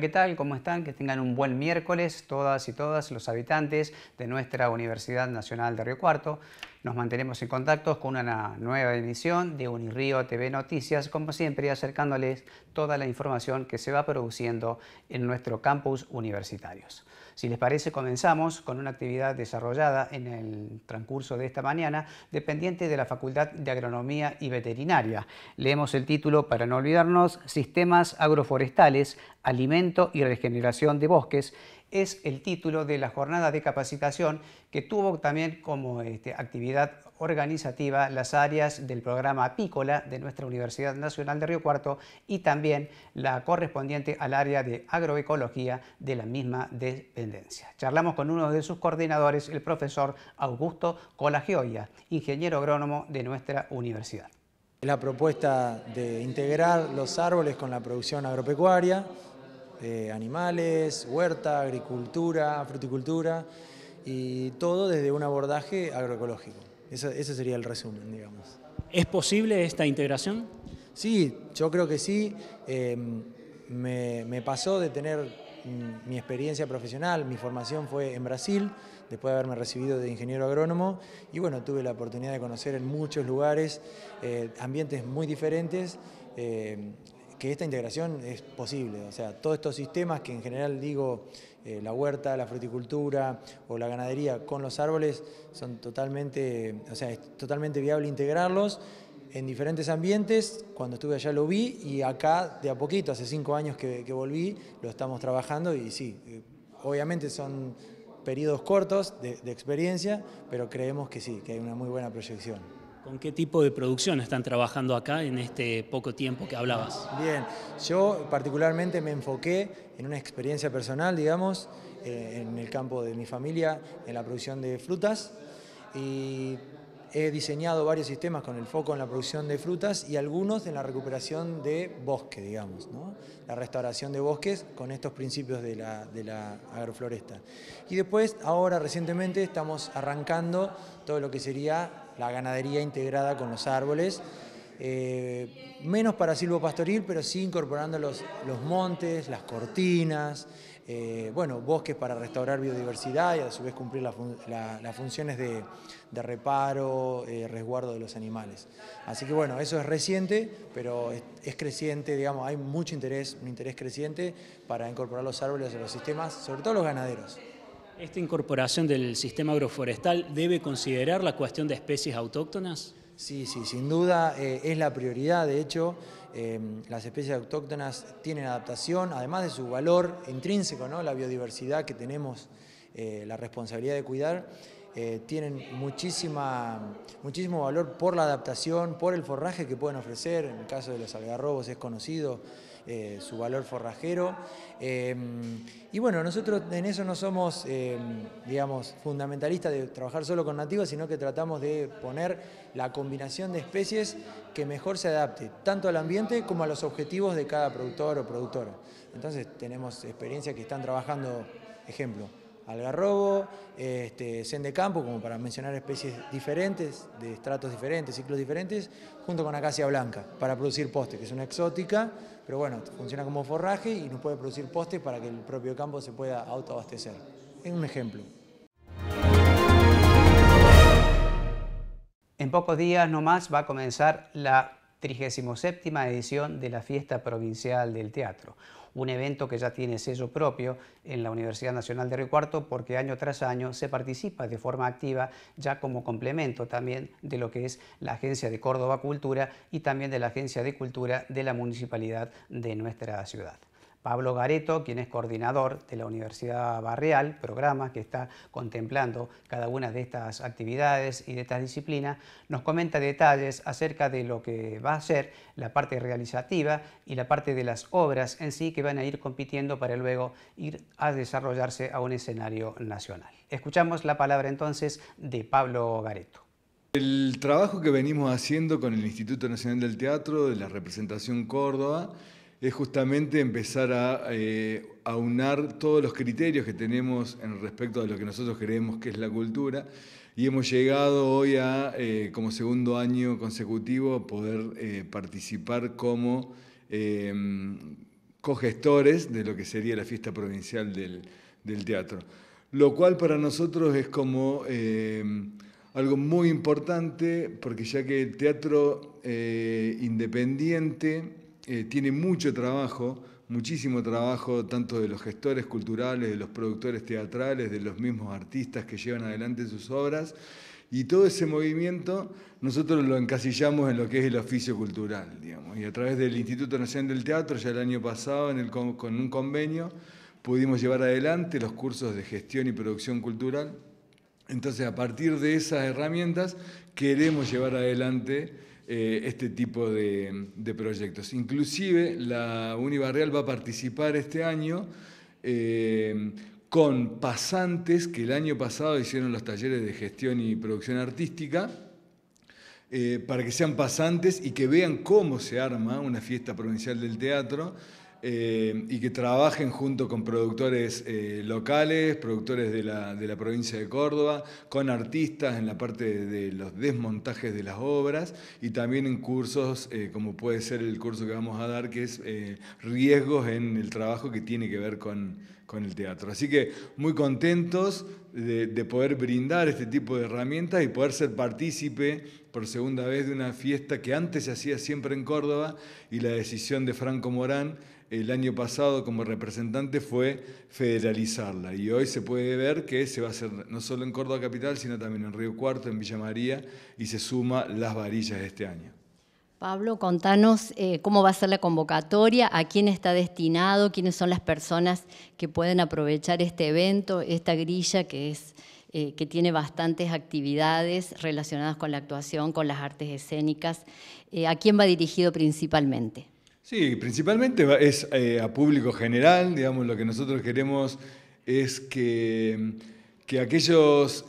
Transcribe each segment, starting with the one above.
¿qué tal? ¿Cómo están? Que tengan un buen miércoles todas y todas los habitantes de nuestra Universidad Nacional de Río Cuarto. Nos mantenemos en contacto con una nueva emisión de Unirío TV Noticias, como siempre acercándoles toda la información que se va produciendo en nuestro campus universitarios. Si les parece, comenzamos con una actividad desarrollada en el transcurso de esta mañana, dependiente de la Facultad de Agronomía y Veterinaria. Leemos el título para no olvidarnos, Sistemas agroforestales, alimento y regeneración de bosques, es el título de la jornada de capacitación que tuvo también como este, actividad organizativa las áreas del programa apícola de nuestra Universidad Nacional de Río Cuarto y también la correspondiente al área de agroecología de la misma dependencia. Charlamos con uno de sus coordinadores, el profesor Augusto Colagioia, ingeniero agrónomo de nuestra universidad. La propuesta de integrar los árboles con la producción agropecuaria animales, huerta, agricultura, fruticultura y todo desde un abordaje agroecológico. Ese, sería el resumen, digamos. ¿Es posible esta integración? Sí, yo creo que sí. Em, me, pasó de tener mm, mi experiencia profesional, mi formación fue en Brasil, después de haberme recibido de ingeniero agrónomo, y bueno, tuve la oportunidad de conocer en muchos lugares eh, ambientes muy diferentes, em, que esta integración es posible. O sea, todos estos sistemas que en general digo eh, la huerta, la fruticultura o la ganadería con los árboles son totalmente, o sea, es totalmente viable integrarlos en diferentes ambientes. Cuando estuve allá lo vi y acá de a poquito, hace cinco años que, volví, lo estamos trabajando y sí, eh, obviamente son periodos cortos de experiencia, pero creemos que sí, que hay una muy buena proyección. ¿Con qué tipo de producción están trabajando acá en este poco tiempo que hablabas? Bien, yo particularmente me enfoqué en una experiencia personal, digamos, eh, en el campo de mi familia, en la producción de frutas y he diseñado varios sistemas con el foco en la producción de frutas y algunos en la recuperación de bosque, digamos, ¿no? la restauración de bosques con estos principios de la, de la, agrofloresta. Y después, ahora recientemente, estamos arrancando todo lo que sería la ganadería integrada con los árboles, eh, menos para pastoril, pero sí incorporando los, los montes, las cortinas, eh, bueno, bosques para restaurar biodiversidad y a su vez cumplir las funciones de, reparo, eh, resguardo de los animales. Así que bueno, eso es reciente, pero es, es, creciente, digamos, hay mucho interés, un interés creciente para incorporar los árboles a los sistemas, sobre todo los ganaderos. ¿Esta incorporación del sistema agroforestal debe considerar la cuestión de especies autóctonas? Sí, sí, sin duda eh, es la prioridad. De hecho, em, las especies autóctonas tienen adaptación, además de su valor intrínseco, ¿no? la biodiversidad que tenemos eh, la responsabilidad de cuidar, eh, tienen muchísima, muchísimo valor por la adaptación, por el forraje que pueden ofrecer. En el caso de los algarrobos es conocido eh, su valor forrajero. Em, y bueno, nosotros en eso no somos, em, digamos, fundamentalistas de trabajar solo con nativos, sino que tratamos de poner la combinación de especies que mejor se adapte, tanto al ambiente como a los objetivos de cada productor o productora. Entonces tenemos experiencias que están trabajando, ejemplo, algarrobo, este, de campo, como para mencionar especies diferentes, de estratos diferentes, ciclos diferentes, junto con acacia blanca, para producir poste, que es una exótica, pero bueno, funciona como forraje y nos puede producir postes para que el propio campo se pueda autoabastecer. Es un ejemplo. En pocos días más, va a comenzar la 37 edición de la Fiesta Provincial del Teatro, un evento que ya tiene sello propio en la Universidad Nacional de Río Cuarto porque año tras año se participa de forma activa ya como complemento también de lo que es la Agencia de Córdoba Cultura y también de la Agencia de Cultura de la Municipalidad de nuestra ciudad. Pablo Gareto, quien es coordinador de la Universidad Barreal, programa que está contemplando cada una de estas actividades y de esta disciplina, nos comenta detalles acerca de lo que va a ser la parte realizativa y la parte de las obras en sí que van a ir compitiendo para luego ir a desarrollarse a un escenario nacional. Escuchamos la palabra entonces de Pablo Gareto. El trabajo que venimos haciendo con el Instituto Nacional del Teatro, de la representación Córdoba, es justamente empezar a eh, aunar todos los criterios que tenemos en respecto a lo que nosotros creemos que es la cultura. Y hemos llegado hoy a, eh, como segundo año consecutivo, a poder eh, participar como cogestores de lo que sería la fiesta provincial del, del teatro. Lo cual para nosotros es como algo muy importante, porque ya que el teatro independiente eh, tiene mucho trabajo, muchísimo trabajo, tanto de los gestores culturales, de los productores teatrales, de los mismos artistas que llevan adelante sus obras. Y todo ese movimiento nosotros lo encasillamos en lo que es el oficio cultural, digamos. Y a través del Instituto Nacional del Teatro, ya el año pasado, con un convenio, pudimos llevar adelante los cursos de gestión y producción cultural. Entonces, a partir de esas herramientas, queremos llevar adelante eh, este tipo de, proyectos. Inclusive la Unibarreal va a participar este año eh, con pasantes que el año pasado hicieron los talleres de gestión y producción artística. Eh, para que sean pasantes y que vean cómo se arma una fiesta provincial del teatro eh, y que trabajen junto con productores eh, locales, productores de la, provincia de Córdoba, con artistas en la parte de, los desmontajes de las obras y también en cursos eh, como puede ser el curso que vamos a dar, que es riesgos en el trabajo que tiene que ver con, el teatro. Así que muy contentos de, de poder brindar este tipo de herramientas y poder ser partícipe por segunda vez de una fiesta que antes se hacía siempre en Córdoba y la decisión de Franco Morán el año pasado como representante fue federalizarla y hoy se puede ver que se va a hacer no solo en Córdoba capital, sino también en Río Cuarto, en Villa María y se suma Las Varillas de este año. Pablo, contanos eh, cómo va a ser la convocatoria, a quién está destinado, quiénes son las personas que pueden aprovechar este evento, esta grilla que es eh, que tiene bastantes actividades relacionadas con la actuación, con las artes escénicas. Eh, ¿A quién va dirigido principalmente? Sí, principalmente es eh, a público general, digamos, lo que nosotros queremos es que, aquellos,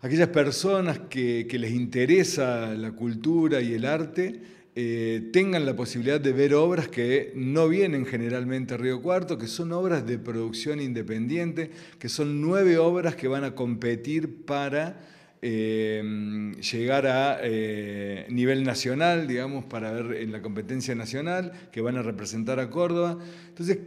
aquellas personas que les interesa la cultura y el arte, eh, tengan la posibilidad de ver obras que no vienen generalmente a Río Cuarto, que son obras de producción independiente, que son nueve obras que van a competir para eh, llegar a eh, nivel nacional, digamos, para ver en la competencia nacional, que van a representar a Córdoba. Entonces,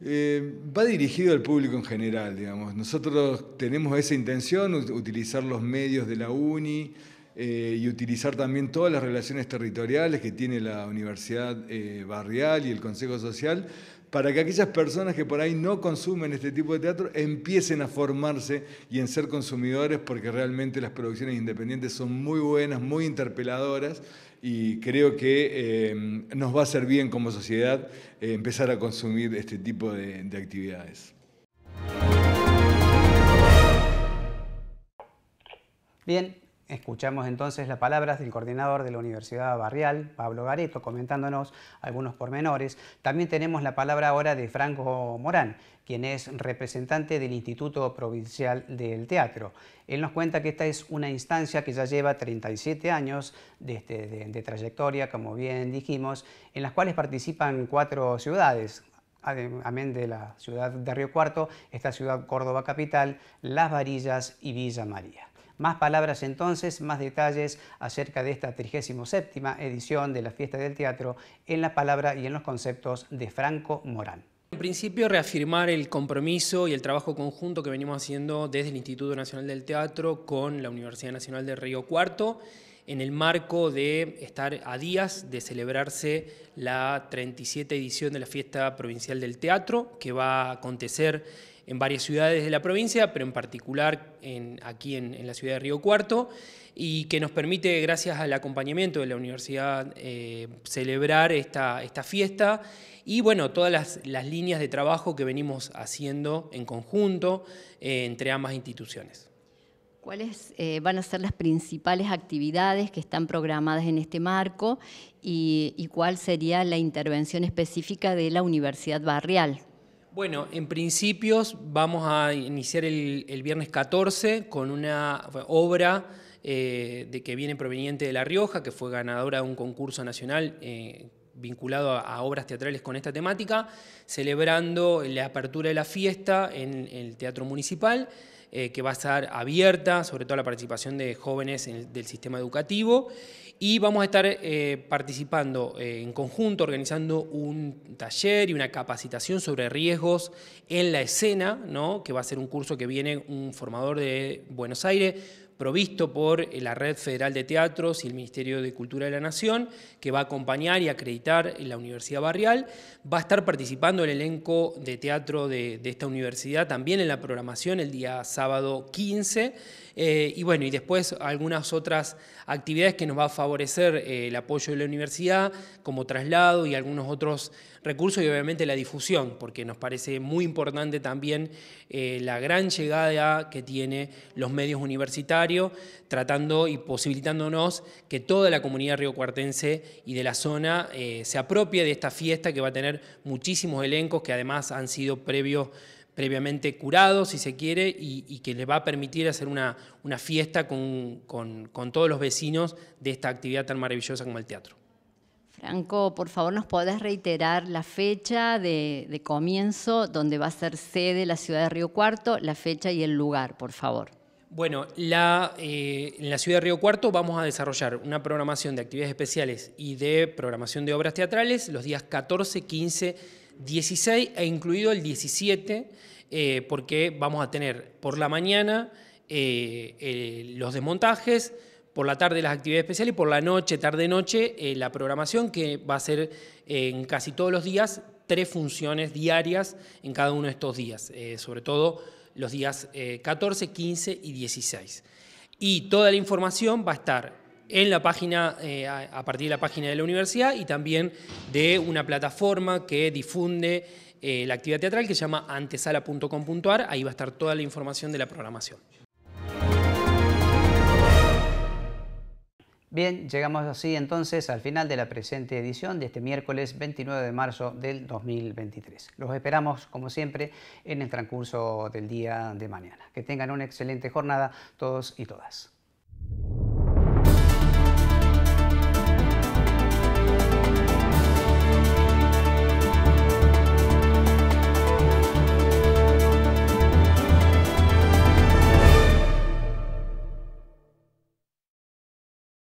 va dirigido al público en general, digamos. Nosotros tenemos esa intención, utilizar los medios de la UNI, eh, y utilizar también todas las relaciones territoriales que tiene la Universidad eh, Barrial y el Consejo Social para que aquellas personas que por ahí no consumen este tipo de teatro empiecen a formarse y en ser consumidores porque realmente las producciones independientes son muy buenas, muy interpeladoras y creo que eh, nos va a servir bien como sociedad empezar a consumir este tipo de actividades. Bien, Escuchamos entonces las palabras del coordinador de la Universidad Barrial, Pablo Gareto, comentándonos algunos pormenores. También tenemos la palabra ahora de Franco Morán, quien es representante del Instituto Provincial del Teatro. Él nos cuenta que esta es una instancia que ya lleva 37 años este, de, trayectoria, como bien dijimos, en las cuales participan cuatro ciudades, amén de la ciudad de Río Cuarto, esta ciudad Córdoba Capital, Las Varillas y Villa María. Más palabras entonces, más detalles acerca de esta 37 edición de la Fiesta del Teatro en la palabra y en los conceptos de Franco Morán. En principio, reafirmar el compromiso y el trabajo conjunto que venimos haciendo desde el Instituto Nacional del Teatro con la Universidad Nacional de Río Cuarto en el marco de estar a días de celebrarse la 37 edición de la Fiesta Provincial del Teatro, que va a acontecer en varias ciudades de la provincia, pero en particular aquí en, la ciudad de Río Cuarto, y que nos permite, gracias al acompañamiento de la universidad, eh, celebrar esta, esta fiesta y bueno, todas las, las, líneas de trabajo que venimos haciendo en conjunto eh, entre ambas instituciones. ¿Cuáles eh, van a ser las principales actividades que están programadas en este marco y, y cuál sería la intervención específica de la Universidad Barrial? Bueno, en principios vamos a iniciar el, viernes 14 con una obra eh, de que viene proveniente de La Rioja, que fue ganadora de un concurso nacional eh, vinculado a, obras teatrales con esta temática, celebrando la apertura de la fiesta en el Teatro Municipal. Eh, que va a estar abierta, sobre todo la participación de jóvenes del sistema educativo. Y vamos a estar eh, participando eh, en conjunto, organizando un taller y una capacitación sobre riesgos en la escena, que va a ser un curso que viene un formador de Buenos Aires, provisto por eh, la Red Federal de Teatros y el Ministerio de Cultura de la Nación, que va a acompañar y acreditar la Universidad Barrial. Va a estar participando el elenco de teatro de, de esta universidad también en la programación el día sábado 15 eh, y bueno, y después algunas otras actividades que nos va a favorecer eh, el apoyo de la universidad, como traslado y algunos otros recursos y obviamente la difusión, porque nos parece muy importante también eh, la gran llegada que tienen los medios universitarios, tratando y posibilitándonos que toda la comunidad riocuartense y de la zona se apropie de esta fiesta que va a tener muchísimos elencos que además han sido previos previamente curado, si se quiere, y, que le va a permitir hacer una, una fiesta con, todos los vecinos de esta actividad tan maravillosa como el teatro. Franco, por favor, ¿nos podés reiterar la fecha de, comienzo donde va a ser sede la ciudad de Río Cuarto, la fecha y el lugar, por favor? Bueno, la, eh, en la ciudad de Río Cuarto vamos a desarrollar una programación de actividades especiales y de programación de obras teatrales los días 14, 15 16 e incluido el 17, eh, porque vamos a tener por la mañana eh, eh, los desmontajes, por la tarde las actividades especiales y por la noche, tarde-noche, la programación que va a ser en casi todos los días tres funciones diarias en cada uno de estos días, sobre todo los días 14, 15 y 16. Y toda la información va a estar en la página, eh, a partir de la página de la universidad y también de una plataforma que difunde eh, la actividad teatral que se llama antesala.com.ar. Ahí va a estar toda la información de la programación. Bien, llegamos así entonces al final de la presente edición de este miércoles 29 de marzo del 2023. Los esperamos, como siempre, en el transcurso del día de mañana. Que tengan una excelente jornada todos y todas.